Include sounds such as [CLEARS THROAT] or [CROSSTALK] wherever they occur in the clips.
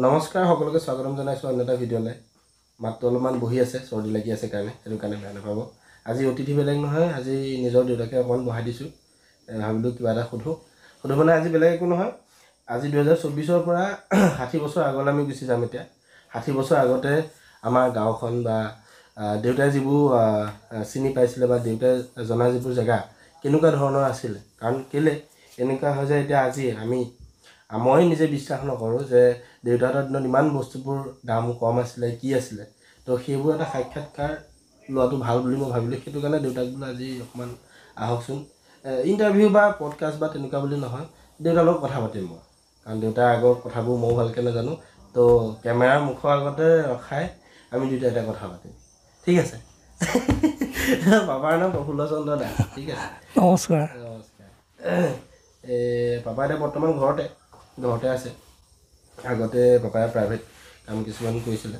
নমস্কাৰ সকলোকে স্বাগতম জনাইছোঁ অন্য এটা ভিডিঅ'লৈ মাতটো অলপমান বহি আছে চৰ্দি লাগি আছে কাৰণে সেইটো কাৰণে বেয়া নাপাব আজি অতিথি বেলেগ নহয় আজি নিজৰ দেউতাকে অকণমান বহাই দিছোঁ ভাবিলোঁ কিবা এটা সোধোঁ সোধোঁ মানে আজি বেলেগ একো নহয় আজি দুহেজাৰ চৌবিছৰ পৰা [CLEARS THROAT] ষাঠি বছৰ আগলৈ আমি গুচি যাম এতিয়া ষাঠি বছৰ আগতে আমাৰ গাঁওখন বা দেউতাই যিবোৰ চিনি পাইছিলে বা দেউতাই জনা যিবোৰ জেগা কেনেকুৱা ধৰণৰ আছিলে কাৰণ কেলৈ এনেকুৱা হয় যে এতিয়া আজি আমি মই নিজে বিশ্বাস নকৰোঁ যে দেউতাহঁতৰ দিনত ইমান বস্তুবোৰ দাম কম আছিলে কি আছিলে তো সেইবোৰ এটা সাক্ষাৎকাৰ লোৱাটো ভাল বুলি মই ভাবিলোঁ সেইটো কাৰণে দেউতাক বোলো আজি অকণমান আহকচোন ইণ্টাৰভিউ বা পডকাষ্ট বা তেনেকুৱা বুলি নহয় দেউতাৰ লগত কথা পাতিম মই কাৰণ দেউতাৰ আগৰ কথাবোৰ ময়ো ভালকৈ নাজানো তো কেমেৰাৰ মুখৰ আগতে ৰখাই আমি দুয়োটা এটা কথা পাতিম ঠিক আছে [LAUGHS] পাপাৰ নাম প্ৰফুল্ল চন্দ্ৰ দাস ঠিক আছে নমস্কাৰ নমস্কাৰ এই পাপা এতিয়া বৰ্তমান ঘৰতে ঘৰতে আছে আগতে পাপাই প্ৰাইভেট কাম কিছুমান কৰিছিলে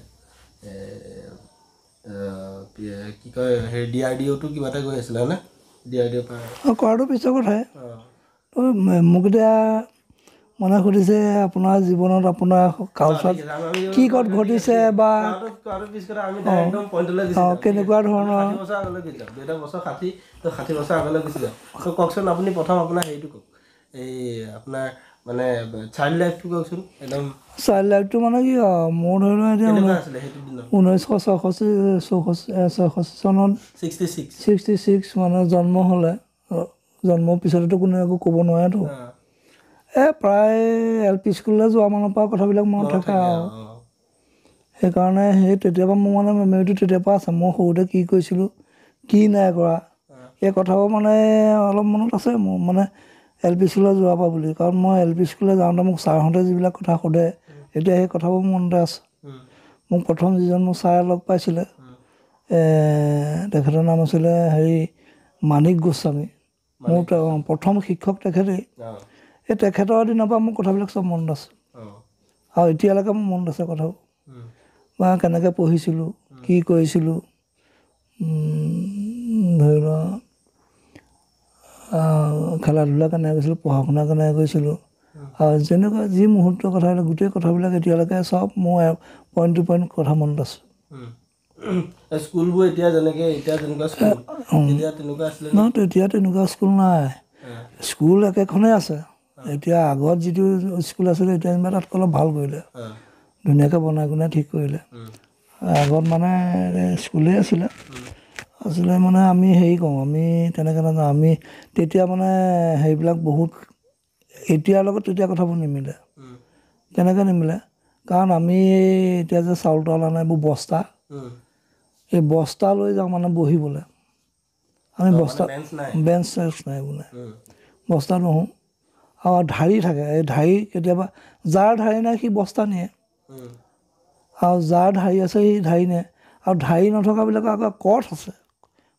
কি কয় হেৰি ডি আৰ ডি অ'টো কিবা এটা গৈ আছিলে হয়নে ডি আৰ ডি অ' পৰা কৰাটো পিছৰ কথাই মোক এতিয়া মনে সুধিছে আপোনাৰ জীৱনত আপোনাৰ কি ক'ত ঘটিছে বা কেনেকুৱা ধৰণৰ ষাঠি বছৰ আগলৈ গৈছিলে কওকচোন আপুনি প্ৰথম আপোনাৰ হেৰিটো কওক এই আপোনাৰ মানে কি মোৰ ধৰি ঊনৈছশ মানে জন্ম হ'লে জন্মৰ পিছতেতো কোনো একো ক'ব নোৱাৰেতো এই প্ৰায় এল পি স্কুললৈ যোৱা মানৰ পৰা কথাবিলাক মনত থাকে আৰু সেইকাৰণে সেই তেতিয়াৰপৰা মোৰ মানে মেমৰিটো তেতিয়াৰ পৰা আছে মই সৰুতে কি কৈছিলোঁ কি নাই কৰা এই কথাবোৰ মানে অলপ মনত আছে মোৰ মানে এল পি স্কুললৈ যোৱা পা বুলি কাৰণ মই এল পি স্কুললৈ যাওঁতে মোক ছাৰহঁতে যিবিলাক কথা সোধে এতিয়া সেই কথাবোৰ মনতে আছে মোক প্ৰথম যিজন মোৰ ছাৰে লগ পাইছিলে তেখেতৰ নাম আছিলে হেৰি মানিক গোস্বামী মোৰ প্ৰথম শিক্ষক তেখেতেই সেই তেখেতৰ দিনৰ পৰা মোৰ কথাবিলাক চব মনত আছে আৰু এতিয়ালৈকে মোৰ মনত আছে কথাবোৰ বা কেনেকৈ পঢ়িছিলোঁ কি কৰিছিলোঁ ধৰি লোৱা খেলা ধূলা কাৰণে গৈছিলোঁ পঢ়া শুনাৰ কাৰণে গৈছিলোঁ আৰু যেনেকুৱা যি মুহূৰ্তৰ কথা গোটেই কথাবিলাক এতিয়ালৈকে চব মোৰ পইণ্ট টু পইণ্ট কথা মনত আছোঁ নহয় তেতিয়া তেনেকুৱা স্কুল নাই স্কুল একেখনে আছে এতিয়া আগত যিটো স্কুল আছিলে এতিয়া যেনিবা তাতকৈ অলপ ভাল কৰিলে ধুনীয়াকৈ বনাই কোনাই ঠিক কৰিলে আগত মানে স্কুলেই আছিলে আচলতে মানে আমি হেৰি কৰোঁ আমি তেনেকৈ নাযাওঁ আমি তেতিয়া মানে হেৰিবিলাক বহুত এতিয়াৰ লগত তেতিয়া কথাবোৰ নিমিলে কেনেকৈ নিমিলে কাৰণ আমি এতিয়া যে চাউল তাউল আনে এইবোৰ বস্তা এই বস্তা লৈ যাওঁ মানে বহিবলৈ আমি বস্তা বেঞ্চ চেঞ্চ নাই এইবোৰ নাই বস্তা নহওঁ আৰু ঢাৰি থাকে এই ঢাৰি কেতিয়াবা যাৰ ঢাৰি নাই সি বস্তা নিয়ে আৰু যাৰ ঢাৰি আছে সি ঢাৰি নিয়ে আৰু ঢাৰি নথকাবিলাকৰ আকৌ কঠ আছে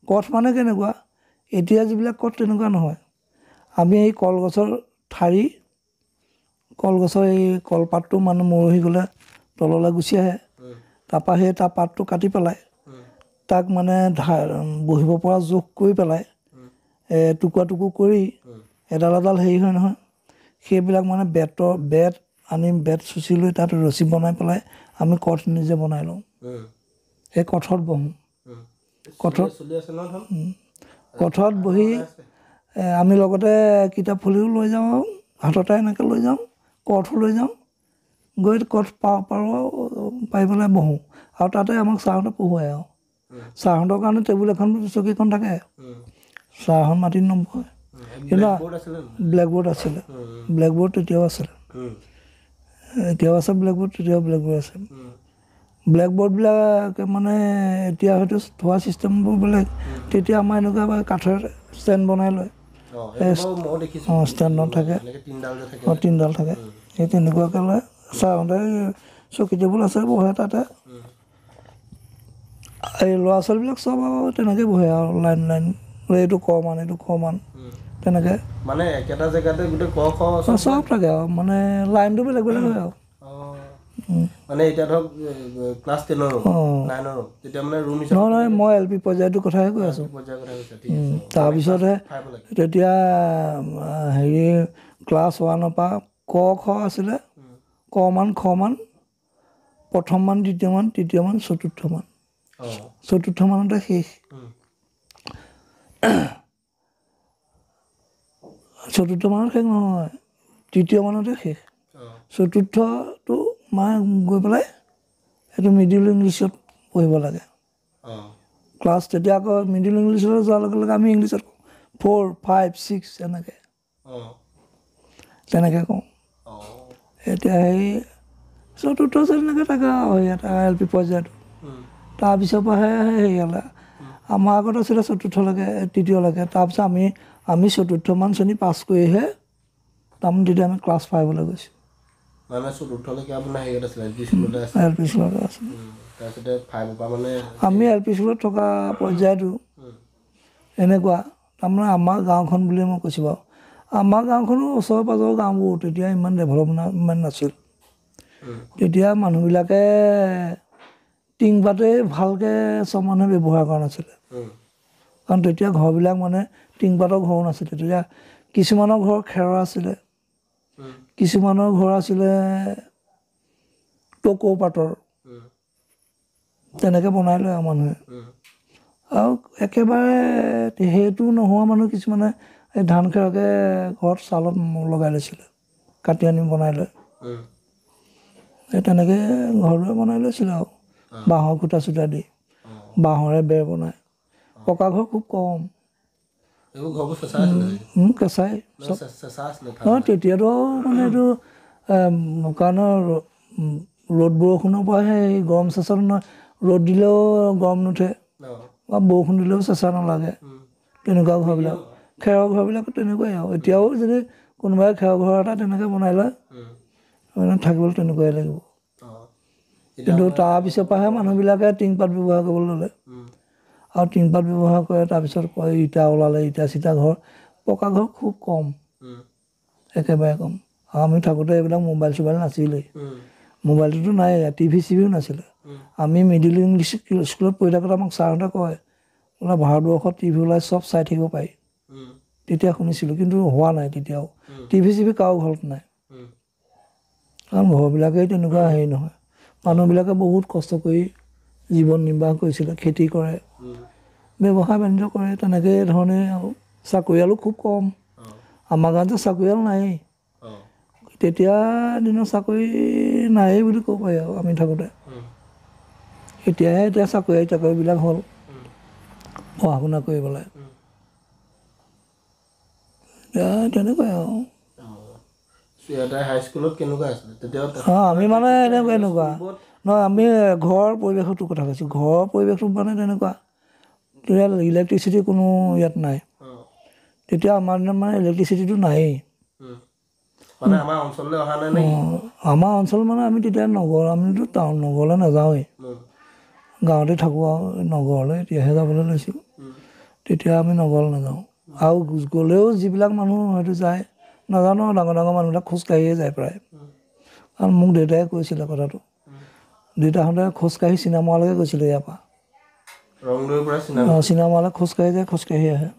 কঠ মানে কেনেকুৱা এতিয়া যিবিলাক কঠ তেনেকুৱা নহয় আমি এই কলগছৰ ঠাৰি কলগছৰ এই কলপাতটো মানে মৰহি গ'লে তললৈ গুচি আহে তাৰপৰা সেই তাৰ পাতটো কাটি পেলাই তাক মানে ধা বহিব পৰা জোখ কৰি পেলাই টুকুৰা টুকুৰ কৰি এডাল এডাল হেৰি হয় নহয় সেইবিলাক মানে বেটৰ বেট আনি বেট চুচি লৈ তাত ৰছী বনাই পেলাই আমি কঠ নিজে বনাই লওঁ সেই কঠত বহোঁ কঠত বহি আমি লগতে কিতাপ ফুলিও লৈ যাওঁ আৰু হাততে এনেকৈ লৈ যাওঁ কঠো লৈ যাওঁ গৈ কঠ পাওঁ পাৰোঁ আৰু পাই পেলাই বহোঁ আৰু তাতে আমাক ছাৰহঁতে পঢ়ুৱাই আৰু ছাৰহঁতৰ কাৰণে টেবুল এখন চকীখন থাকে ছাৰহঁত মাটি নপঢ়ে কিন্তু ব্লেকবৰ্ড আছিলে ব্লেকবৰ্ড তেতিয়াও আছিলে এতিয়াও আছে ব্লেকবৰ্ড তেতিয়াও ব্লেকবৰ্ড আছে ব্লেকবোৰ্ডবিলাক মানে এতিয়া হয়তো থোৱা ছিষ্টেমবোৰ বেলেগ তেতিয়া আমাৰ এনেকুৱা কাঠৰ ষ্টেণ্ড বনাই লয় ষ্টেণ্ডত থাকে অঁ তিনিডাল থাকে সেই তেনেকুৱাকৈ লয় চাওঁতে চকী টেবুল আছে বহে তাতে এই ল'ৰা ছোৱালীবিলাক চব আৰু তেনেকৈ বহে আৰু লাইন লাইন এইটো ক মান এইটো ক মান তেনেকৈ মানে একেটা জেগাতে গোটেই ক চব থাকে আৰু মানে লাইনটো বেলেগ বেলেগ হয় আৰু ক খ আছিলে ক মান খ মান চতুৰ্থ মান চতুৰ্থ মানতে শেষ চতুৰ্থ মানত শেষ নহয় তৃতীয় মানতে শেষ চতুৰ্থটো মা গৈ পেলাই সেইটো মিডিল ইংলিছত পঢ়িব লাগে ক্লাছ তেতিয়া আকৌ মিডিল ইংলিছলৈ যোৱাৰ লগে লগে আমি ইংলিছত কওঁ ফ'ৰ ফাইভ ছিক্স এনেকৈ তেনেকৈ কওঁ এতিয়া সেই চতুৰ্থ শ্ৰেণীলৈকে থাকে আৰু এটা এল পি পৰ্যায়টো তাৰপিছৰ পৰাহে হেৰি হ'লে আমাৰ আগত আছিলে চতুৰ্থলৈকে তৃতীয়লৈকে তাৰপিছত আমি আমি চতুৰ্থমান শ্ৰেণী পাছ কৰিহে তাৰমানে তেতিয়া আমি ক্লাছ ফাইভলৈ গৈছোঁ আমি এল পি স্কুলত থকা পৰ্যায়টো এনেকুৱা তাৰমানে আমাৰ গাঁওখন বুলিয়ে মই কৈছোঁ বাৰু আমাৰ গাঁওখনো ওচৰে পাঁজৰ গাঁওবোৰ তেতিয়া ইমান ডেভেলপ ইমান নাছিল তেতিয়া মানুহবিলাকে টিং পাতেই ভালকৈ চব মানুহে ব্যৱহাৰ কৰা নাছিলে কাৰণ তেতিয়া ঘৰবিলাক মানে টিং পাতৰ ঘৰো নাছিলে তেতিয়া কিছুমানৰ ঘৰ খেৰ আছিলে কিছুমানৰ ঘৰ আছিলে টকো পাতৰ তেনেকে বনাই লয় আৰু মানুহে আৰু একেবাৰে সেইটো নোহোৱা মানুহ কিছুমানে এই ধান খেৰকে ঘৰত ছালত লগাই লৈছিলে কাটি আনি বনাই লয় এই তেনেকৈ ঘৰলৈ বনাই লৈছিলে আৰু বাঁহৰ খুটা চুটা দি বাঁহৰে বেৰ বনাই পকা ঘৰ খুব কম কেঁচাই অঁ তেতিয়াতো মানে এইটো মুকানৰ ৰ'দ বৰষুণৰ পৰাহে এই গৰম চেঁচা নহয় ৰ'দ দিলেও গৰম নুঠে বা বৰষুণ দিলেও চেঁচা নালাগে তেনেকুৱা ঘৰবিলাক খেৰৰ ঘৰবিলাকো তেনেকুৱাই আৰু এতিয়াও যদি কোনোবাই খেৰৰ ঘৰ এটা তেনেকৈ বনাই লয় মানে থাকিবলৈ তেনেকুৱাই লাগিব কিন্তু তাৰপিছৰ পৰাহে মানুহবিলাকে টিংপাত ব্যৱহাৰ কৰিবলৈ ল'লে আৰু টিনপাত ব্যৱহাৰ কৰে তাৰপিছত কয় ইটা ওলালে ইটা চিটা ঘৰ পকা ঘৰ খুব কম একেবাৰে কম আৰু আমি থাকোঁতে এইবিলাক মোবাইল চোবাইল নাছিলেই মোবাইলটোতো নাই টিভি চিভিও নাছিলে আমি মিডিল ইংলিছ স্কুলত পঢ়ি থাকোঁতে আমাক ছাৰহঁতে কয় বোলে ভাৰতবৰ্ষত টিভি ওলাই চব চাই থাকিব পাৰি তেতিয়া শুনিছিলোঁ কিন্তু হোৱা নাই তেতিয়াও টিভি চিভি কাৰো ঘৰত নাই কাৰণ ঘৰবিলাকেই তেনেকুৱা হেৰি নহয় মানুহবিলাকে বহুত কষ্ট কৰি জীৱন নিৰ্বাহ কৰিছিলে খেতি কৰে ব্যৱসায় বাণিজ্য কৰে তেনেকে ধৰণে আৰু চাকৰিয়ালো খুব কম আমাৰ গাঁৱতো চাকৰিয়াল নায়েই তেতিয়া দিনৰ চাকৰি নায়েই বুলি ক'ব পাৰি আৰু আমি থাকোঁতে এতিয়াহে এতিয়া চাকৰি চাকৰিবিলাক হ'ল পঢ়া শুনা কৰি পেলাই তেনেকুৱাই আৰু আমি মানে এনেকুৱা এনেকুৱা নহয় আমি ঘৰৰ পৰিৱেশটোৰ কথা কৈছোঁ ঘৰৰ পৰিৱেশটো মানে তেনেকুৱা ৰিয়েল ইলেক্ট্ৰিচিটি কোনো ইয়াত নাই তেতিয়া আমাৰ দিনত মানে ইলেক্ট্ৰিচিটিটো নায়েই আমাৰ অঞ্চল মানে আমি তেতিয়া নগৰ আমিতো টাউন নগৰলৈ নাযাওঁৱেই গাঁৱতে থাকোঁ আৰু নগৰলৈ এতিয়াহে যাবলৈ লৈছোঁ তেতিয়া আমি নগৰলৈ নাযাওঁ আৰু গ'লেও যিবিলাক মানুহ হয়তো যায় নাজানো ডাঙৰ ডাঙৰ মানুহবিলাক খোজকাঢ়িয়ে যায় প্ৰায় কাৰণ মোক দেউতাই কৈছিলে কথাটো দেউতাহঁতে খোজকাঢ়ি চিনেমালৈকে গৈছিলোঁ ইয়াৰ পৰা অঁ চিনেমালৈ খোজকাঢ়ি যায় খোজকাঢ়ি আহে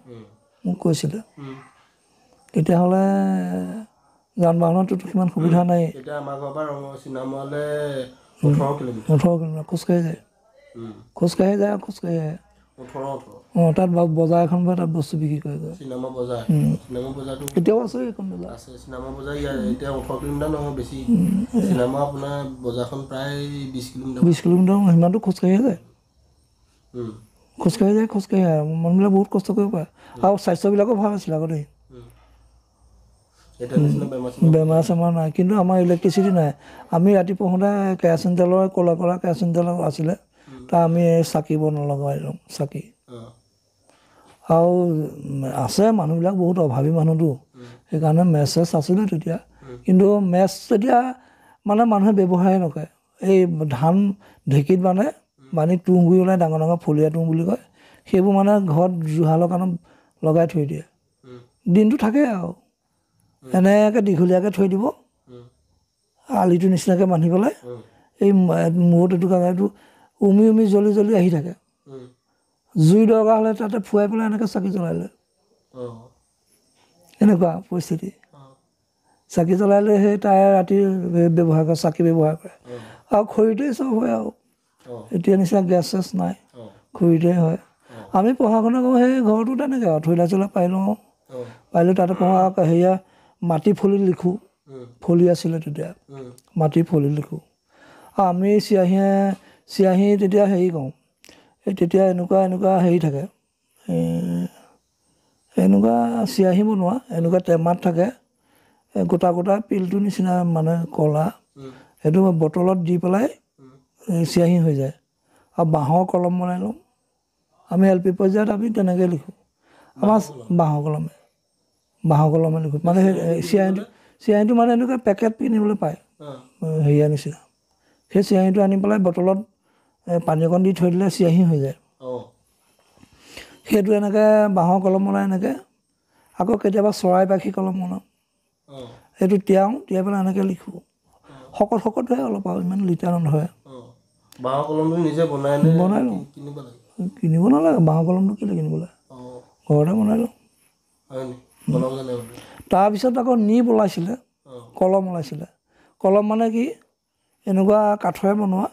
মোক কৈছিলে তেতিয়াহ'লে যান বাহনতো সিমান সুবিধা নাই ওঠৰ কিলোমিটাৰ খোজকাঢ়ি যায় খোজকাঢ়ি যায় খোজকাঢ়ি আহে অঁ তাত বজাৰ এখন বা তাত বস্তু বিক্ৰী কৰে কেতিয়াও আছে এইখন বিছ কিলোমিটাৰ সিমানটো খোজকাঢ়িহে যায় খোজকাঢ়ি যায় খোজকাঢ়ি যায় মানুহবিলাক বহুত কষ্ট কৰিব পাৰে আৰু স্বাস্থ্যবিলাকো ভাল আছিলে আগতে বেমাৰ চেমাৰ নাই কিন্তু আমাৰ ইলেক্ট্ৰিচিটি নাই আমি ৰাতিপুৱা হওঁতে কেৰাচিন তেলৰ ক'লা ক'লা কেৰাচিন তেল আছিলে তাৰ আমি চাকিব নলগাওঁ লগাই চাকি আৰু আছে মানুহবিলাক বহুত অভাৱী মানুহটো সেইকাৰণে মেছেজ আছিলে তেতিয়া কিন্তু মেচ তেতিয়া মানে মানুহে ব্যৱহাৰে নকৰে এই ধান ঢেঁকীত মানে বানি তুঁহ গুৰি ওলাই ডাঙৰ ডাঙৰ ফুলীয়া তুঁহ বুলি কয় সেইবোৰ মানে ঘৰত জুহালৰ কাৰণে লগাই থৈ দিয়ে দিনটো থাকে আৰু এনেকৈ দীঘলীয়াকৈ থৈ দিব আলিটো নিচিনাকৈ বান্ধি পেলাই এই মূৰত এইটো কাৰণে এইটো উমি উমি জ্বলি জ্বলি আহি থাকে জুই দৰকাৰ হ'লে তাতে ফুৱাই পেলাই এনেকৈ চাকি জ্বলাই লয় এনেকুৱা পৰিস্থিতি চাকি জ্বলাই লৈ সেই তাই ৰাতি ব্যৱহাৰ কৰে চাকি ব্যৱহাৰ কৰে আৰু খৰিতেই চব হয় আৰু এতিয়া নিচিনা গেছ চেছ নাই খৰিতে হয় আমি পঢ়া শুনা কৰোঁ সেই ঘৰটো তেনেকৈ আৰু থৈলা চৈলা পাই লওঁ পাৰিলোঁ তাতে পঢ়া হেৰিয়া মাটি ফলি লিখোঁ ফলি আছিলে তেতিয়া মাটি ফলি লিখোঁ আৰু আমি চিয়াঁহীয়ে চিয়াঁহী তেতিয়া হেৰি কৰোঁ এই তেতিয়া এনেকুৱা এনেকুৱা হেৰি থাকে এনেকুৱা চিয়াহী বনোৱা এনেকুৱা টেমাত থাকে গোটা গোটা পিলটো নিচিনা মানে কলা সেইটো বটলত দি পেলাই চিয়াহী হৈ যায় আৰু বাঁহৰ কলম বনাই লওঁ আমি এল পি পৰ্যায়ত আমি তেনেকৈ লিখোঁ আমাৰ বাঁহৰ কলমে বাঁহৰ কলমে লিখোঁ মানে সেই চিয়াহীটো চিয়াহীটো মানে এনেকুৱা পেকেট পিন্ধিবলৈ পায় হেৰিয়াৰ নিচিনা সেই চিয়াহীটো আনি পেলাই বটলত পানী অকণ দি থৈ দিলে চিয়াহী হৈ যায় সেইটো এনেকৈ বাঁহৰ কলম বনাই এনেকৈ আকৌ কেতিয়াবা চৰাই পাখি কলম বনাওঁ সেইটো তিয়াওঁ তিয়াই পেলাই এনেকৈ লিখোঁ শকত শকত হয় অলপ আৰু ইমান লিটাৰ নধৰে বনাই লওঁ কিনিব নালাগে বাঁহৰ কলমটো কেলৈ কিনিব লাগে ঘৰতে বনাই লওঁ তাৰপিছত আকৌ নিপ ওলাইছিলে কলম ওলাইছিলে কলম মানে কি এনেকুৱা কাঠৰে বনোৱা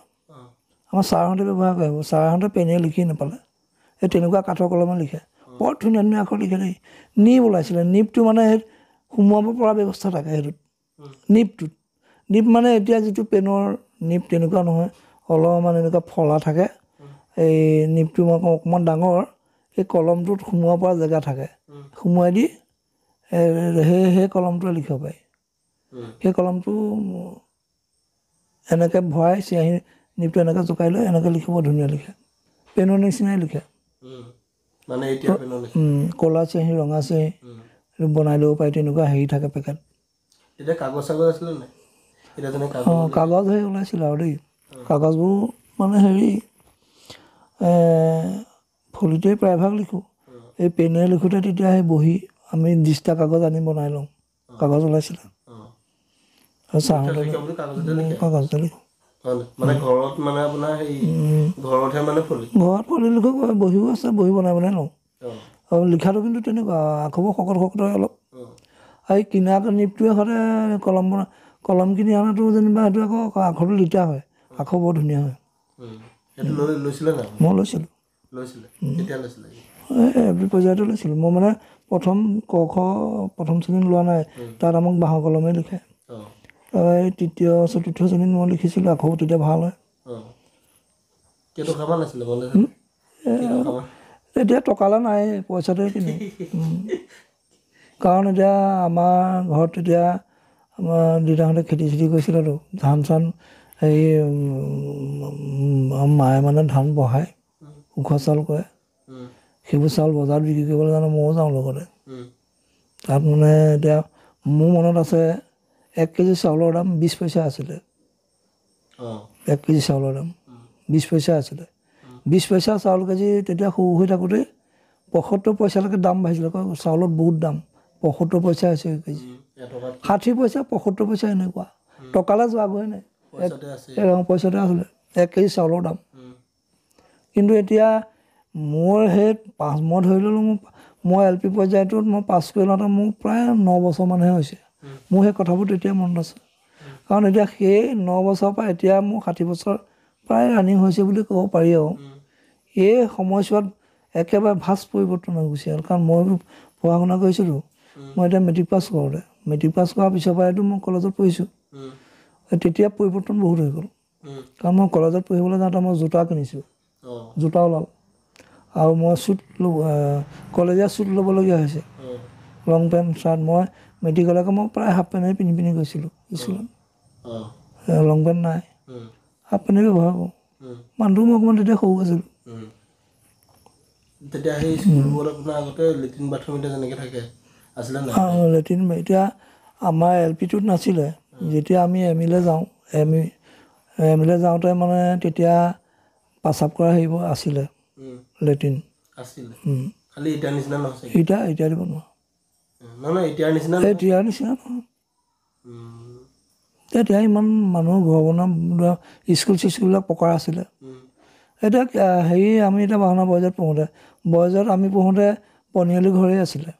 আমাৰ ছাৰহঁতে ব্যৱহাৰ কৰিব ছাৰহঁতে পেনে লিখি নাপালে এই তেনেকুৱা কাঠৰ কলমে লিখে বৰ ধুনীয়া ধুনীয়া আখৰ লিখে দেই নিপ ওলাইছিলে নিপটো মানে সেই সোমোৱাব পৰা ব্যৱস্থা থাকে সেইটোত নিপটোত নিপ মানে এতিয়া যিটো পেনৰ নিপ তেনেকুৱা নহয় অলপমান এনেকুৱা ফলা থাকে এই নিপটো মই কওঁ অকণমান ডাঙৰ সেই কলমটোত সোমোৱাব পৰা জেগা থাকে সোমোৱাই দি সেই সেই কলমটোৱে লিখিব পাৰি সেই কলমটো এনেকৈ ভৰাই চিঞাহী নিপটো এনেকৈ জোকাই লৈ এনেকৈ লিখিব ধুনীয়া লিখে পেনৰ নিচিনাই লিখে ক'লা চেহী ৰঙা চেহী বনাই ল'ব পাৰি তেনেকুৱা হেৰি থাকে পেকেট অঁ কাগজ হেৰি ওলাইছিলে আৰু দেই কাগজবোৰ মানে হেৰি ফলিতেই প্ৰায়ভাগ লিখোঁ এই পেনেৰে লিখোঁতে তেতিয়া সেই বহি আমি ডিষ্টা কাগজ আনি বনাই লওঁ কাগজ ওলাইছিলে কাগজতে লিখোঁ ঘৰত ফলি লিখি বহিও আছে বহি বনাই বনাই লওঁ আৰু লিখাটো কিন্তু তেনেকুৱা আখবৰ শকত শকত হয় অলপ এই কিনা নিপটোৱে সদায় কলম বনা কলম কিনি অনাটো যেনিবা সেইটো আকৌ আখৰটো লিটা হয় আখৰ বৰ ধুনীয়া হয় মই লৈছিলোঁ এই এভৰি পৰ্যায়তে লৈছিলোঁ মই মানে প্ৰথম ক খ প্ৰথম শ্ৰেণীত লোৱা নাই তাত আমাক বাঁহৰ কলমেই লিখে তাৰপৰা এই তৃতীয় চতুৰ্থজনীত মই লিখিছিলোঁ আকৌ তেতিয়া ভাল হয় এতিয়া টকালে নাই পইচাটোৱে কিনি কাৰণ এতিয়া আমাৰ ঘৰত তেতিয়া আমাৰ দেউতাহঁতে খেতি চেতি কৰিছিলেতো ধান চান হেৰি মায়ে মানে ধান বহায় ওখ চাউল কৰে সেইবোৰ চাউল বজাৰত বিক্ৰী কৰিবলৈ জানো ময়ো যাওঁ লগতে তাত মানে এতিয়া মোৰ মনত আছে এক কেজি চাউলৰ দাম বিছ পইচা আছিলে এক কেজি চাউলৰ দাম বিছ পইচা আছিলে বিছ পইচা চাউল কেজি তেতিয়া সৰু হৈ থাকোঁতে পঁয়সত্তৰ পইচালৈকে দাম বাঢ়িছিলে কাৰণ চাউলত বহুত দাম পঁয়সত্তৰ পইচা আছে এক কেজি ষাঠি পইচা পঁয়সত্তৰ পইচা এনেকুৱা টকালৈ গৈ নাই পইচাতে আছিলে এক কেজি চাউলৰ দাম কিন্তু এতিয়া মোৰ সেই পাঁচ মই ধৰি ল'লোঁ মোৰ মই এল পি পৰ্যায়টোত মই পাছ কৰি লওঁতে মোৰ প্ৰায় ন বছৰমানহে হৈছে মোৰ সেই কথাবোৰ তেতিয়া মনত আছে কাৰণ এতিয়া সেই ন বছৰৰ পৰা এতিয়া মোৰ ষাঠি বছৰ প্ৰায় ৰাণিং হৈছে বুলি ক'ব পাৰি আৰু এই সময়ছোৱাত একেবাৰে ভাজ পৰিৱৰ্তন হৈ গুচি গ'ল কাৰণ মই পঢ়া শুনা কৰিছিলোঁ মই এতিয়া মেট্ৰিক পাছ কৰোঁতে মেট্ৰিক পাছ কৰাৰ পিছৰ পৰাইতো মই কলেজত পঢ়িছোঁ তেতিয়া পৰিৱৰ্তন বহুত হৈ গ'ল কাৰণ মই কলেজত পঢ়িবলৈ যাওঁতে মই জোতা কিনিছোঁ জোতা ওলাল আৰু মই শ্বুট ল'ব কলেজীয়া শ্বুট ল'বলগীয়া হৈছে লং পেণ্ট শ্বাৰ্ট মই মেডিকেলকে মই প্ৰায় হাফ পেণ্টে পিন্ধি পিন্ধি গৈছিলোঁ স্কুলত লং পেণ্ট নাই হাফ পেণ্টে ব্যৱহাৰ কৰোঁ মানুহটো মই অকণমান তেতিয়া সৰু আছিলোঁ লেট্ৰিন এতিয়া আমাৰ এল পি টোত নাছিলে যেতিয়া আমি এম এল এ যাওঁ এম ই এম ইলৈ যাওঁতে মানে তেতিয়া প্ৰাচাব কৰা হেৰিবোৰ আছিলে লেট্ৰিন আছিলে এতিয়া দিব নোৱাৰোঁ এতিয়াৰ নিচিনা নহয় এতিয়া ইমান মানুহ ঘৰ বনোৱা স্কুল চিস্কুলবিলাক পকাৰ আছিলে এতিয়া হেৰি আমি এতিয়া ভাওনা বয়জত পঢ়োঁতে বয়জত আমি পঢ়োঁতে পনিয়লি ঘৰেই আছিলে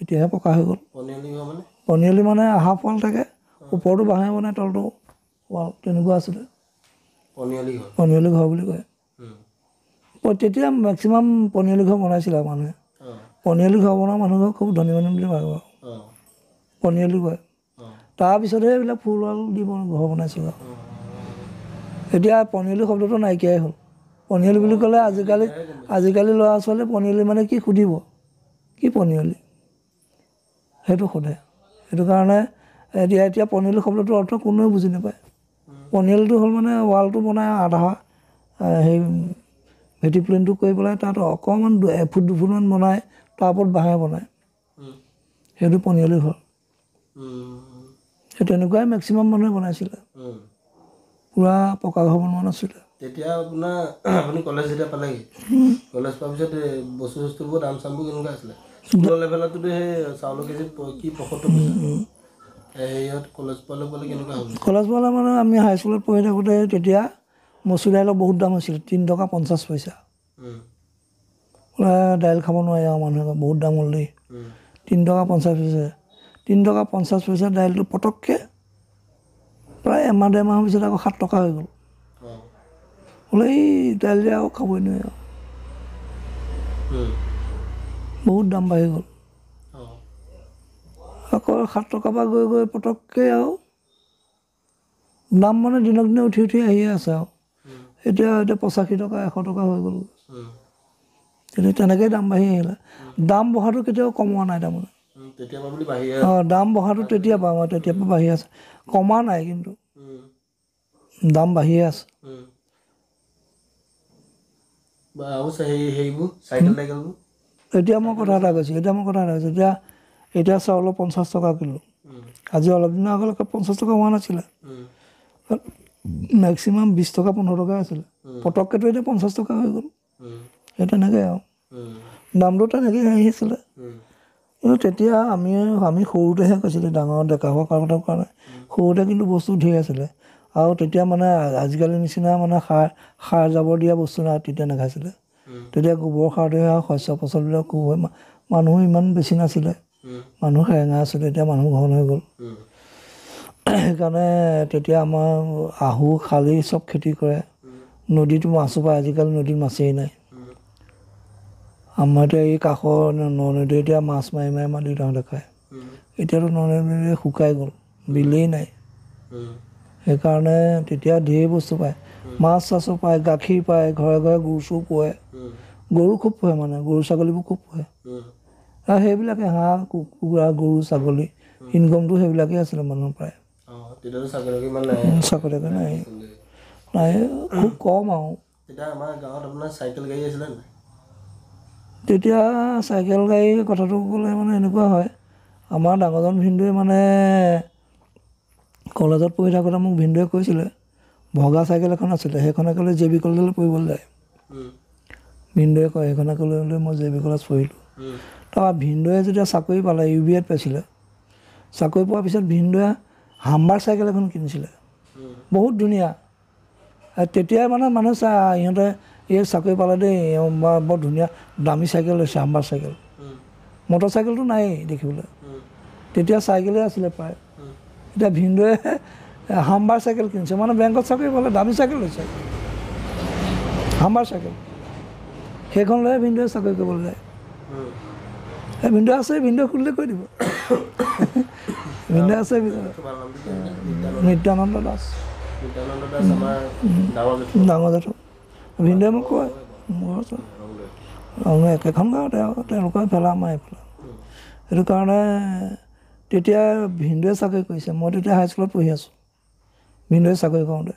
এতিয়াহে পকা হৈ গ'ল পনিয়লি মানে আহা ফল থাকে ওপৰতো বাঁহে বনাই তলটো তেনেকুৱা আছিলে পনিয়লি ঘৰ বুলি কয় তেতিয়া মেক্সিমাম পনিয়লি ঘৰ বনাইছিলে মানুহে পনী আলু বনোৱা না খুব ধনী মানুহ বুলি ভাবিব আৰু পনী আলু কয় তাৰপিছতহে এইবিলাক ফুল আলু দি মই ঘৰ বনাইছোঁ আৰু এতিয়া পনী শব্দটো নাইকিয়াই হ'ল পনী বুলি ক'লে আজিকালি আজিকালি ল'ৰা ছোৱালীয়ে পনী মানে কি সুধিব কি পনী সেইটো সোধে সেইটো কাৰণে এতিয়া এতিয়া পনী শব্দটোৰ অৰ্থ কোনোৱে বুজি নাপায় পনী হ'ল মানে ৱালটো বনাই আধা সেই ভেটি প্লেনটো কৰি পেলাই তাত অকণমান এফুট দুফুটমান বনাই তাৰ বাঁহে বনায় সেইটো পনিয়ালী ঘৰ সেই তেনেকুৱাই মেক্সিমাম মানুহে বনাইছিলে পুৰা পকা ঘৰ বনোৱা নাছিলে মানে আমি হাইস্কুলত পঢ়ি থাকোঁতে তেতিয়া মচুৰ দাইলৰ বহুত দাম হৈছিলে তিনি টকা পঞ্চাছ পইচা বোলে দাইল খাব নোৱাৰি আৰু মানুহে বহুত দাম হ'ল দেই তিনি টকা পঞ্চাছ পইচা তিনি টকা পঞ্চাছ পইচা দাইলটো পটককৈ প্ৰায় এমাহ ডেৰমাহৰ পিছত আকৌ সাত টকা হৈ গ'ল বোলে এই দাইল যে আকৌ খাবই নোৱাৰি আৰু বহুত দাম বাঢ়ি গ'ল আকৌ সাত টকাৰ পৰা গৈ গৈ পটককৈ আৰু দাম মানে দিনক দিনে উঠি উঠি আহিয়ে আছে আৰু এতিয়া এতিয়া পঁচাশী টকা এশ টকা হৈ গ'ল কিন্তু তেনেকৈয়ে দাম বাঢ়ি আহিলে দাম বঢ়াটো কেতিয়াও কমোৱা নাই তাৰমানে অ দাম বঢ়াটো তেতিয়া পাম আৰু তেতিয়াৰপৰা বাঢ়ি আছে কমা নাই কিন্তু দাম বাঢ়িয়ে আছে এতিয়া মই কথা এটা কৈছোঁ এতিয়া মই কথা এটা কৈছোঁ এতিয়া এতিয়া চাউলৰ পঞ্চাছ টকা কিলো আজি অলপ দিনৰ আগলৈকে পঞ্চাছ টকা হোৱা নাছিলে মেক্সিমাম বিছ টকা পোন্ধৰ টকাই আছিলে পটককেতো এতিয়া পঞ্চাছ টকা হৈ গ'ল সেই তেনেকৈ আৰু দামটো তেনেকৈ হেৰি আছিলে কিন্তু তেতিয়া আমি আমি সৰুতেহে কৈছিলোঁ ডাঙৰ ডেকা হোৱা কাৰণৰ কাৰণে সৰুতে কিন্তু বস্তু ঢেৰ আছিলে আৰু তেতিয়া মানে আজিকালি নিচিনা মানে সাৰ সাৰ জাবৰ দিয়া বস্তু নাই তেতিয়া নাখাইছিলে তেতিয়া গোবৰ সাৰটোহে শস্য পাচলিৰে কু হয় মানুহো ইমান বেছি নাছিলে মানুহ সেৰেঙা আছিলে এতিয়া মানুহ ঘন হৈ গ'ল সেইকাৰণে তেতিয়া আমাৰ আহু খালি চব খেতি কৰে নদীটো মাছো পায় আজিকালি নদীত মাছেই নাই আমাৰ এতিয়া এই কাষৰ ননদীয়ে এতিয়া মাছ মাৰি মাৰি মাৰি তাহাঁতে খায় এতিয়াতো ননদীয়ে শুকাই গ'ল বিলেই নাই সেইকাৰণে তেতিয়া ধেৰ বস্তু পায় মাছ চাছো পায় গাখীৰ পায় ঘৰে ঘৰে গৰু চৰু পোৱে গৰু খুব পোহে মানে গৰু ছাগলীবোৰ খুব পোহে আৰু সেইবিলাকে হাঁহ কুকুৰা গৰু ছাগলী ইনকমটো সেইবিলাকেই আছিলে মানুহৰ প্ৰায় চাকৰি নাই খুব কম আৰু তেতিয়া চাইকেল গাড়ী কথাটো ক'লে মানে এনেকুৱা হয় আমাৰ ডাঙৰজন ভিনদুৱে মানে কলেজত পঢ়ি থাকোঁতে মোক ভিনদুৱে কৈছিলে ভগা চাইকেল এখন আছিলে সেইখনে ক'লে জে বি কলেজলৈ পঢ়িবলৈ যায় ভিনদুৱে কয় সেইখনে ক'লে মই জে বি কলেজ পঢ়িলোঁ তাৰপৰা ভিনদুৱে যেতিয়া চাকৰি পালে ইউ বি এত পাইছিলে চাকৰি পোৱাৰ পিছত ভিনদুৱে হাম্বাৰ চাইকেল এখন কিনিছিলে বহুত ধুনীয়া তেতিয়াই মানে মানুহ চা ইহঁতে এই চাকৰি পালে দেই বৰ ধুনীয়া দামী চাইকেল লৈছে আম্বাৰ চাইকেল মটৰ চাইকেলটো নাই দেখিবলৈ তেতিয়া চাইকেলেই আছিলে প্ৰায় এতিয়া ভিনদৈয়ে হাম্বাৰ চাইকেল কিনিছে মানে বেংকত চাকৰি পালে দামী চাইকেল লৈছে হাম্বাৰ চাইকেল সেইখন লৈহে ভিনদৈয়ে চাকৰি কৰিবলৈ যায় এই ভিনদৈ আছে ভিনদৈ খুলিলে কৈ দিব ভিনদৈ আছে নিত্যানন্দ দাস ডাঙৰ জাঠক আমি মোক কয় মোৰ আমি একেখন গাঁৱতে আৰু তেওঁলোকে ভেলা মাৰি পেলাই সেইটো কাৰণে তেতিয়া ভিনদুৱে চাকৰি কৰিছে মই তেতিয়া হাইস্কুলত পঢ়ি আছোঁ ভিনদুৱে চাকৰি কৰোঁতে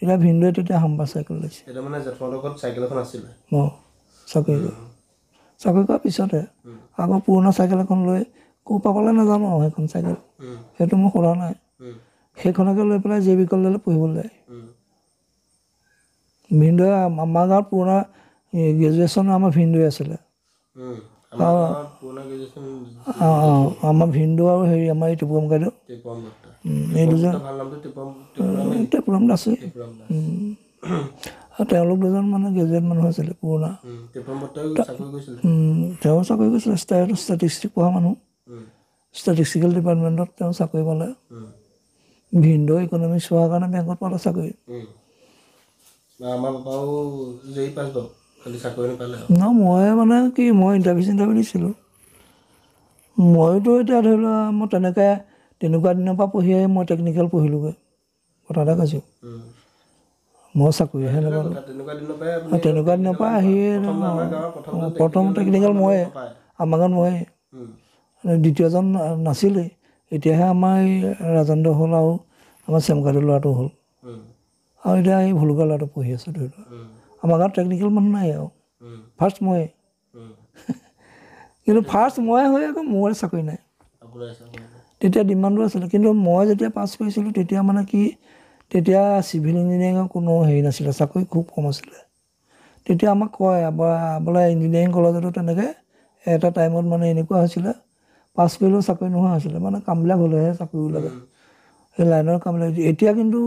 এতিয়া ভিনদুৱে তেতিয়া হাম্বা চাইকেল লৈছে অঁ চাকৰি কৰোঁ চাকৰি কৰাৰ পিছতে আকৌ পুৰণা চাইকেল এখন লৈ ক'ৰ পৰা পাবলৈ নাজানো আৰু সেইখন চাইকেল সেইটো মোৰ সোধা নাই সেইখনকে লৈ পেলাই জে বি কলেজলৈ পঢ়িবলৈ যায় ভিনদৈ আমাৰ গাঁৱত পুৰণা গ্ৰেজুৱেশ্যন আমাৰ ভিনদৈ আছিলে অঁ অঁ আমাৰ ভিনদৌ আৰু হেৰি আমাৰ এই টিপুৰাম কাইদেউ এই দুজন টেপুৰাম দাসে আৰু তেওঁলোক দুজন মানে গ্ৰেজুৱেট মানুহ আছিলে পুৰণা তেওঁ চাকৰি কৰিছিলে ষ্টেটিষ্টিক পঢ়া মানুহ ষ্টেটিষ্টিকেল ডিপাৰ্টমেণ্টত তেওঁ চাকৰি পালে ভিনদৌ ইকনমিক্স হোৱাৰ কাৰণে বেংকত পালে চাকৰি নহয় মই মানে কি মই ইণ্টাৰভিউ চিণ্টাৰভিউ দিছিলোঁ ময়োতো এতিয়া ধৰি লোৱা মই তেনেকৈ তেনেকুৱা দিনৰ পৰা পঢ়ি আহি মই টেকনিকেল পঢ়িলোঁগৈ কথা এটা কৈছোঁ মই চাকৰিহে নাপালোঁ তেনেকুৱা দিনৰ পৰা আহিয়ে প্ৰথম টেকনিকেল ময়ে আমাৰ গাঁৱত ময়ে দ্বিতীয়জন নাছিলেই এতিয়াহে আমাৰ এই ৰাজেন্দ্ৰ হ'ল আৰু আমাৰ চেমকাটি ল'ৰাটো হ'ল আৰু এতিয়া এই ভুলুকা ল'ৰাটো পঢ়ি আছে ধৰি লওক আমাৰ গাঁৱত টেকনিকেল মানুহ নাই আৰু ফাৰ্ষ্ট মই কিন্তু ফাৰ্ষ্ট মই হৈ আকৌ মোৰ চাকৰি নাই তেতিয়া ডিমাণ্ডো আছিলে কিন্তু মই যেতিয়া পাছ কৰিছিলোঁ তেতিয়া মানে কি তেতিয়া চিভিল ইঞ্জিনিয়াৰিঙৰ কোনো হেৰি নাছিলে চাকৰি খুব কম আছিলে তেতিয়া আমাক কয় বোলে ইঞ্জিনিয়াৰিং কলেজতো তেনেকৈ এটা টাইমত মানে এনেকুৱা হৈছিলে পাছ কৰিলেও চাকৰি নোহোৱা হৈছিলে মানে কামবিলাক হ'লেহে চাকৰিও লাগে সেই লাইনৰ কামবিলাক এতিয়া কিন্তু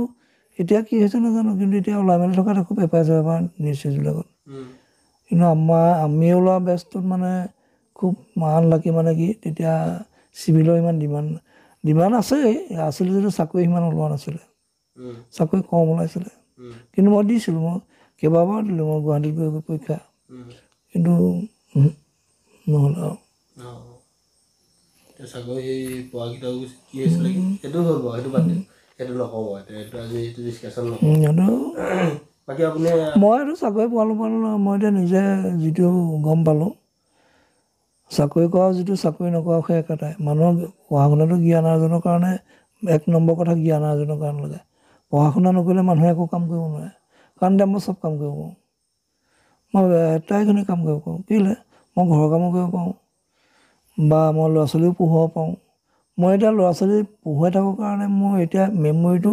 এতিয়া কি হৈছে নাজানো কিন্তু এতিয়া ওলাই মেলি থকাটো খুব হেঁপাইছে আমাৰ নিউজ চিউজবিলাকত কিন্তু আমাৰ আমি ওলোৱা বেষ্টত মানে খুব মান লাগে মানে কি তেতিয়া চিভিলৰ ইমান ডিমাণ্ড ডিমাণ্ড আছে আছিলে যদিও চাকৰি সিমান ওলোৱা নাছিলে চাকৰি কম ওলাইছিলে কিন্তু মই দিছিলোঁ মই কেইবাবাৰো দিলোঁ মই গুৱাহাটীত গৈ গৈ পৰীক্ষা কিন্তু নহ'ল আৰু সেইটো মই আৰু চাকৰি পোৱালোঁ পালোঁ নহয় মই এতিয়া নিজে যিটো গম পালোঁ চাকৰি কৰাও যিটো চাকৰি নকৰাও সেই একেটাই মানুহৰ পঢ়া শুনাটো জ্ঞান আৰ্জনৰ কাৰণে এক নম্বৰ কথা জ্ঞান আৰ্জনৰ কাৰণে লাগে পঢ়া শুনা নকৰিলে মানুহে একো কাম কৰিব নোৱাৰে কাৰণ এতিয়া মই চব কাম কৰিব পাৰোঁ মই এটাইখিনি কাম কৰিব পাৰোঁ কেলৈ মই ঘৰৰ কামো কৰিব পাৰোঁ বা মই ল'ৰা ছোৱালীও পঢ়োৱাব পাৰোঁ মই এতিয়া ল'ৰা ছোৱালী পঢ়ুৱাই থাকোঁ কাৰণে মোৰ এতিয়া মেমৰিটো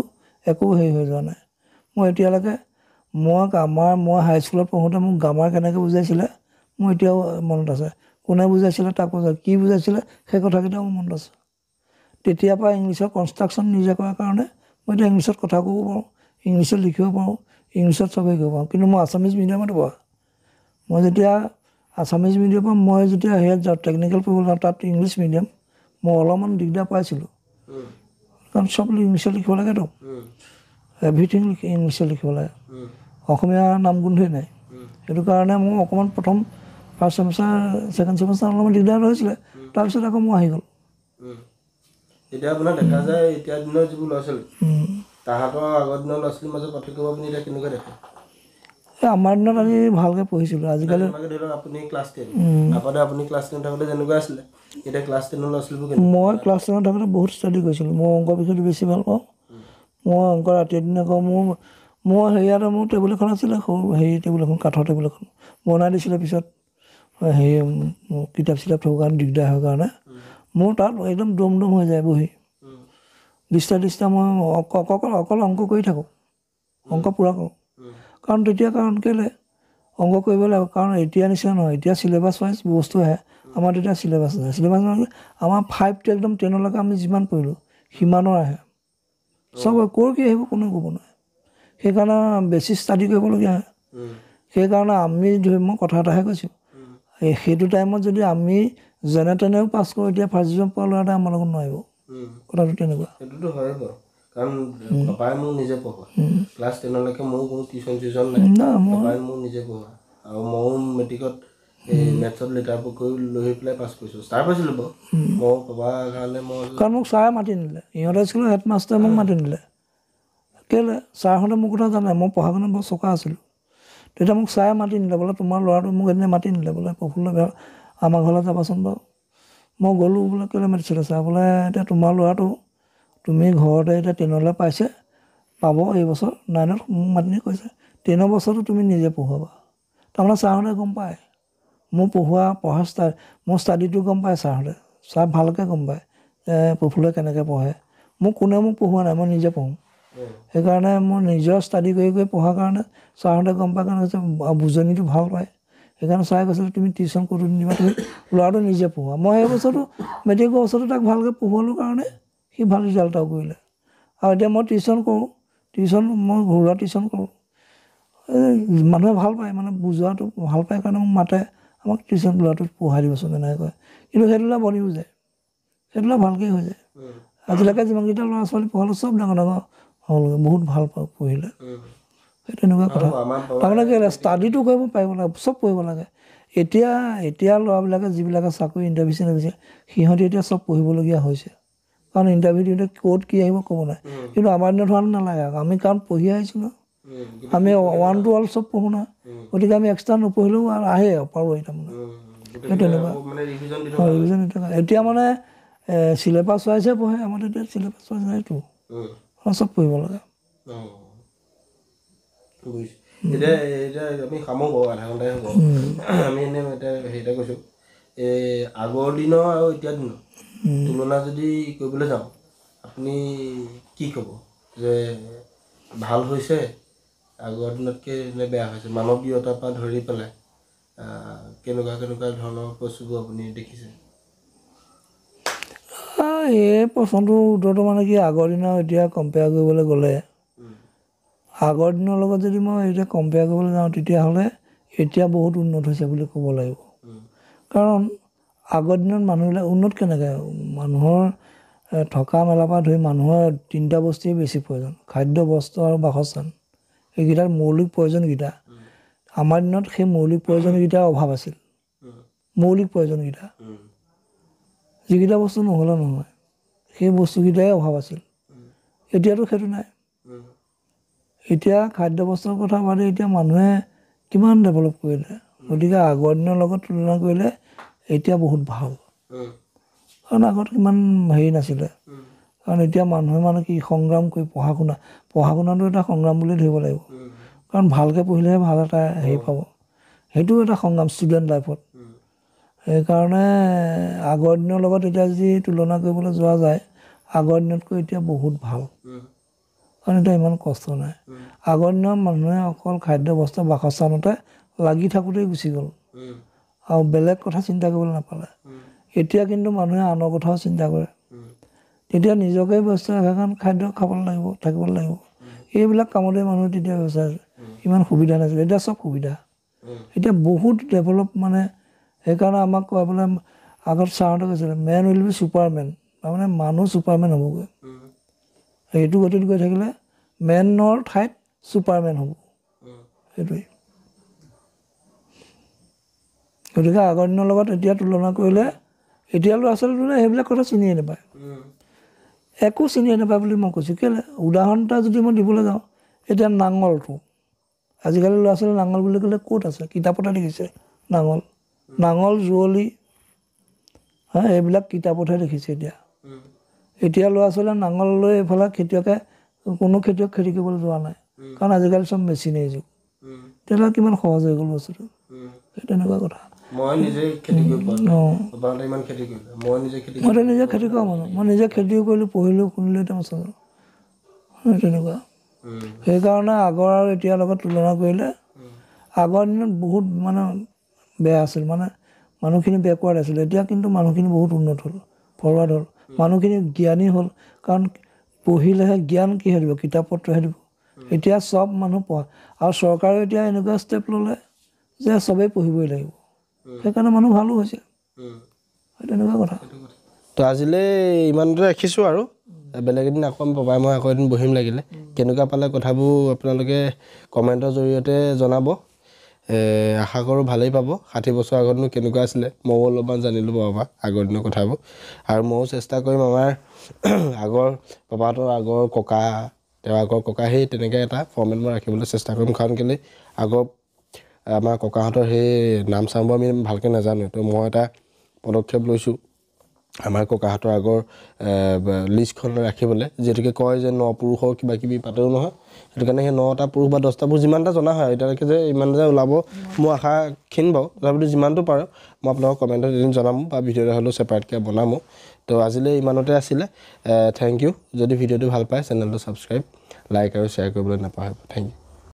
একো হেৰি হৈ যোৱা নাই মোৰ এতিয়ালৈকে মই গ্ৰামাৰ মই হাইস্কুলত পঢ়োঁতে মোক গ্ৰামাৰ কেনেকৈ বুজাইছিলে মোৰ এতিয়াও মনত আছে কোনে বুজাইছিলে তাকো কি বুজাইছিলে সেই কথাকেইটাও মোৰ মনত আছে তেতিয়াৰ পৰা ইংলিছৰ কনষ্ট্ৰাকশ্যন নিজে কৰাৰ কাৰণে মই এতিয়া ইংলিছত কথা ক'ব পাৰোঁ ইংলিছত লিখিব পাৰোঁ ইংলিছত চব হেৰি কৰিব পাৰোঁ কিন্তু মই আছামিজ মিডিয়ামত পঢ়া মই যেতিয়া আছামিজ মিডিয়ামৰ মই যেতিয়া সেয়া টেকনিকেল পঢ়িবলৈ যাওঁ তাত ইংলিছ মিডিয়াম মই অলপমান দিগদাৰ পাইছিলোঁ কাৰণ চব ইংলিছত লিখিব লাগেতো এভ্ৰিথিং ইংলিছত লিখিব লাগে অসমীয়া নাম গোন্ধেই নাই সেইটো কাৰণে মোৰ অকণমান প্ৰথম ফাৰ্ষ্ট ছেমিষ্টাৰ ছেকেণ্ড ছেমিষ্টাৰ অলপমান দিগদাৰ হৈছিলে তাৰপিছত আকৌ মই আহি গ'ল এই আমাৰ দিনত আমি ভালকৈ পঢ়িছিলোঁ আজিকালি ক্লাছ মই ক্লাছ টেনত থাকোঁতে বহুত ষ্টাডি কৰিছিলোঁ মই অংক বিষয়টো বেছি ভাল পাওঁ মই অংক ৰাতিয়ে দিনে আকৌ মোৰ মই হেৰিয়াতে মোৰ টেবুল এখন আছিলে সৰু হেৰি টেবুল এখন কাঠৰ টেবুল এখন বনাই দিছিলে পিছত হেৰি কিতাপ চিতাপ থকাৰ কাৰণে দিগদাৰ হয় কাৰণে মোৰ তাত একদম দম দম হৈ যায় বহি দিছটা দিছটা মই অকল অকল অংক কৰি থাকোঁ অংক পূৰা কৰোঁ কাৰণ তেতিয়া কাৰণ কেলৈ অংক কৰিব লাগিব কাৰণ এতিয়া নিচিনা নহয় এতিয়া চিলেবাছ ৱাইজ বস্তু আহে আমাৰ তেতিয়া চিলেবাছ নাই চিলেবাছ নহ'লে আমাৰ ফাইভ টু একদম টেনলৈকে আমি যিমান পঢ়িলোঁ সিমানৰ আহে চব ক'ৰ কি আহিব কোনেও ক'ব নোৱাৰে সেইকাৰণে বেছি ষ্টাডি কৰিবলগীয়া হয় সেইকাৰণে আমি ধৰি মই কথা এটাহে কৈছোঁ সেইটো টাইমত যদি আমি যেনে তেনেও পাছ কৰোঁ এতিয়া ফাৰ্ষ্ট ডিভিজন পোৱা ল'ৰা এটা আমাৰ লগত নোৱাৰিব কথাটো তেনেকুৱা নাই পাপাই মেট্ৰিকত কাৰণ মোক ছাৰে মাতি নিলে ইহঁতে আছিলোঁ হেড মাষ্টাৰে মোক মাতি নিলে কেলে ছাৰহঁতে মোক কথা জানে মই পঢ়া কাৰণে বৰ চকা আছিলোঁ তেতিয়া মোক ছাৰে মাতি নিলে বোলে তোমাৰ ল'ৰাটো মোক এদিনে মাতি নিলে বোলে প্ৰফুল্ল আমাৰ ঘৰলৈ যাবাচোন বাৰু মই গ'লোঁ বোলে কেলৈ মাতিছিলে ছাৰ বোলে এতিয়া তোমাৰ ল'ৰাটো তুমি ঘৰতে এতিয়া ট্ৰেইনলৈ পাইছে পাব এইবছৰ নাইনত মোক মাতিনি কৈছে ট্ৰেইনৰ বছৰটো তুমি নিজে পঢ়োৱাবা তাৰমানে ছাৰহঁতে গম পায় মোৰ পঢ়োৱা পঢ়া ষ্টাডি মোৰ ষ্টাডিটো গম পায় ছাৰহঁতে ছাৰ ভালকৈ গম পায় যে প্ৰফুল্লই কেনেকৈ পঢ়ে মোক কোনেও মোক পঢ়োৱা নাই মই নিজে পঢ়োঁ সেইকাৰণে মোৰ নিজৰ ষ্টাডি কৰি কৰি পঢ়াৰ কাৰণে ছাৰহঁতে গম পায় কাৰণে কৈছে বুজনিটো ভাল পায় সেইকাৰণে ছাৰে কৈছিলে তুমি টিউশ্যন কৰোঁ নিদিবা তুমি ল'ৰাটো নিজে পঢ়োৱা মই সেই বছৰটো মেট্ৰিকৰ বছৰটো তাক ভালকৈ পঢ়োৱালোঁ কাৰণে সি ভাল ৰিজাল্ট এটাও কৰিলে আৰু এতিয়া মই টিউশ্যন কৰোঁ টিউশ্যন মই ঘৰুৱা টিউশ্যন কৰোঁ মানুহে ভাল পায় মানে বুজোৱাটো ভাল পায় কাৰণে মোক মাতে আমাক টিউশ্যন ল'ৰাটোক পঢ়াই দিবচোন এনেকৈ কয় কিন্তু সেইটোলৈ বনিও যায় সেইটোলৈ ভালকৈ হৈ যায় আজিলৈকে যিমানকেইটা ল'ৰা ছোৱালী পঢ়ালো চব ডাঙৰ ডাঙৰ হ'লগৈ বহুত ভাল পাওঁ পঢ়িলে সেই তেনেকুৱা কথা তাৰমানে কি ষ্টাডিটো কৰিব পাৰিব লাগে চব পঢ়িব লাগে এতিয়া এতিয়া ল'ৰাবিলাকে যিবিলাকে চাকৰি ইণ্টাৰভিউ চিণ্টাৰভিউ সিহঁতে এতিয়া চব পঢ়িবলগীয়া হৈছে কাৰণ ইণ্টাৰভিউ দিওঁতে ক'ত কি আহিব ক'ব নাই কিন্তু আমাৰ দিনত হোৱা নালাগে আমি কাৰণ পঢ়ি আহিছোঁ ন আমি ওৱান টু ৱাল চব পঢ়োঁ না গতিকে আমি এক্সট্ৰা নপঢ়িলেও আহে পাৰোঁ তাৰমানে সেই তেনেকুৱা এতিয়া মানে চিলেবাছ ৱাইজে পঢ়ে আমাৰ এতিয়া চিলেবাছ ৱাইজ নাইতো চব পঢ়িব লাগে দিনৰ তুলনা যদি কৰিবলৈ যাওঁ আপুনি কি ক'ব যে ভাল হৈছে আগৰ দিনতকৈ এনে বেয়া হৈছে মানৱীয়তাৰ পৰা ধৰি পেলাই কেনেকুৱা কেনেকুৱা ধৰণৰ পশুবোৰ আপুনি দেখিছে এই প্ৰশ্নটোৰ উত্তৰটো মানে কি আগৰ দিনৰ এতিয়া কম্পেয়াৰ কৰিবলৈ গ'লে আগৰ দিনৰ লগত যদি মই এতিয়া কম্পেয়াৰ কৰিবলৈ যাওঁ তেতিয়াহ'লে এতিয়া বহুত উন্নত হৈছে বুলি ক'ব লাগিব কাৰণ আগৰ দিনত মানুহবিলাক উন্নত কেনেকৈ মানুহৰ থকা মেলাৰ পৰা ধৰি মানুহৰ তিনিটা বস্তুৱেই বেছি প্ৰয়োজন খাদ্য বস্ত্ৰ আৰু বাসস্থান সেইকেইটাৰ মৌলিক প্ৰয়োজনকেইটা আমাৰ দিনত সেই মৌলিক প্ৰয়োজনকেইটাৰ অভাৱ আছিল মৌলিক প্ৰয়োজনকেইটা যিকেইটা বস্তু নহ'লে নহয় সেই বস্তুকেইটাই অভাৱ আছিল এতিয়াতো সেইটো নাই এতিয়া খাদ্য বস্তুৰ কথা মানে এতিয়া মানুহে কিমান ডেভেলপ কৰিলে গতিকে আগৰ দিনৰ লগত তুলনা কৰিলে এতিয়া বহুত ভাল কাৰণ আগত ইমান হেৰি নাছিলে কাৰণ এতিয়া মানুহে মানে কি সংগ্ৰাম কৰি পঢ়া শুনা পঢ়া শুনাটো এটা সংগ্ৰাম বুলিয়ে ধৰিব লাগিব কাৰণ ভালকৈ পঢ়িলেহে ভাল এটা হেৰি পাব সেইটোও এটা সংগ্ৰাম ষ্টুডেণ্ট লাইফত সেইকাৰণে আগৰ দিনৰ লগত এতিয়া যদি তুলনা কৰিবলৈ যোৱা যায় আগৰ দিনতকৈ এতিয়া বহুত ভাল কাৰণ এতিয়া ইমান কষ্ট নাই আগৰ দিনৰ মানুহে অকল খাদ্য বস্তু বাসস্থানতে লাগি থাকোঁতেই গুচি গ'ল আৰু বেলেগ কথা চিন্তা কৰিবলৈ নাপালে এতিয়া কিন্তু মানুহে আনৰ কথাও চিন্তা কৰে এতিয়া নিজকে ব্যস্ত ৰাখে কাৰণ খাদ্য খাব লাগিব থাকিব লাগিব এইবিলাক কামতে মানুহ তেতিয়া ব্যৱস্থা আছে ইমান সুবিধা নাছিল এতিয়া চব সুবিধা এতিয়া বহুত ডেভেলপ মানে সেইকাৰণে আমাক কোৱা বোলে আগত ছাৰহঁতক কৈছিলে মেন উইল বি চুপাৰমেন তাৰমানে মানুহ চুপাৰমেন হ'বগৈ সেইটো গতিত গৈ থাকিলে মেনৰ ঠাইত চুপাৰমেন হ'ব সেইটোৱে গতিকে আগৰ দিনৰ লগত এতিয়া তুলনা কৰিলে এতিয়া ল'ৰা ছোৱালীটোৱে সেইবিলাক কথা চিনিয়ে নাপায় একো চিনিয়ে নাপায় বুলি মই কৈছোঁ কেলৈ উদাহৰণ এটা যদি মই দিবলৈ যাওঁ এতিয়া নাঙলটো আজিকালি ল'ৰা ছোৱালী নাঙল বুলি ক'লে ক'ত আছে কিতাপতে দেখিছে নাঙল নাঙল যুঁৱলি হা এইবিলাক কিতাপতহে দেখিছে এতিয়া এতিয়া ল'ৰা ছোৱালীয়ে নাঙল লৈ এইফালে খেতিয়কে কোনো খেতিয়ক খেতি কৰিবলৈ যোৱা নাই কাৰণ আজিকালি চব মেচিনেই যুগ তেতিয়াহ'লে কিমান সহজ হৈ গ'ল বস্তুটো সেই তেনেকুৱা কথা মই নিজে খেতি কৰা মানুহ মই নিজে খেতিও কৰিলোঁ পঢ়িলোঁ শুনিলোঁ এতিয়া তেওঁ তেনেকুৱা সেইকাৰণে আগৰ আৰু এতিয়াৰ লগত তুলনা কৰিলে আগৰ দিনত বহুত মানে বেয়া আছিল মানে মানুহখিনি বেকৱাৰ্ড আছিল এতিয়া কিন্তু মানুহখিনি বহুত উন্নত হ'ল ফৰৱাৰ্ড হ'ল মানুহখিনি জ্ঞানী হ'ল কাৰণ পঢ়িলেহে জ্ঞান কিহে দিব কিতাপ পত্ৰহে দিব এতিয়া চব মানুহ পঢ়া আৰু চৰকাৰেও এতিয়া এনেকুৱা ষ্টেপ ল'লে যে চবেই পঢ়িবই লাগিব সেইকাৰণে মানুহ ভালো হৈছে তেনেকুৱা কথা তো আজিলৈ ইমানতে ৰাখিছোঁ আৰু বেলেগ এদিন আকৌ আমি পপাই মই আকৌ এদিন বহিম লাগিলে কেনেকুৱা পালে কথাবোৰ আপোনালোকে কমেণ্টৰ জৰিয়তে জনাব আশা কৰোঁ ভালেই পাব ষাঠি বছৰ আগতনো কেনেকুৱা আছিলে ময়ো অলপমান জানিলোঁ পাবা আগৰ দিনৰ কথাবোৰ আৰু ময়ো চেষ্টা কৰিম আমাৰ আগৰ পাপাহঁতৰ আগৰ ককা তেওঁ আগৰ ককা সেই তেনেকৈ এটা ফৰ্মেট মই ৰাখিবলৈ চেষ্টা কৰিম কাৰণ কেলৈ আগৰ আমাৰ ককাহঁতৰ সেই নাম চামবোৰ আমি ভালকৈ নাজানো তো মই এটা পদক্ষেপ লৈছোঁ আমাৰ ককাহঁতৰ আগৰ লিষ্টখন ৰাখিবলৈ যিহেতুকে কয় যে ন পুৰুষৰ কিবা কিবি পাতেও নহয় সেইটো কাৰণে সেই নটা পুৰুষ বা দহটা পুৰুষ যিমান এটা জনা হয় এতিয়ালৈকে যে ইমান যে ওলাব মোৰ আশাখিনি বাৰু তথাপিতো যিমানটো পাৰোঁ মই আপোনালোকক কমেণ্টত এদিন জনামো বা ভিডিঅ' হ'লেও ছেপাৰেটকৈ বনামো তো আজিলৈ ইমানতে আছিলে থেংক ইউ যদি ভিডিঅ'টো ভাল পায় চেনেলটো ছাবস্ক্ৰাইব লাইক আৰু শ্বেয়াৰ কৰিবলৈ নাপাহৰিব থেংক ইউ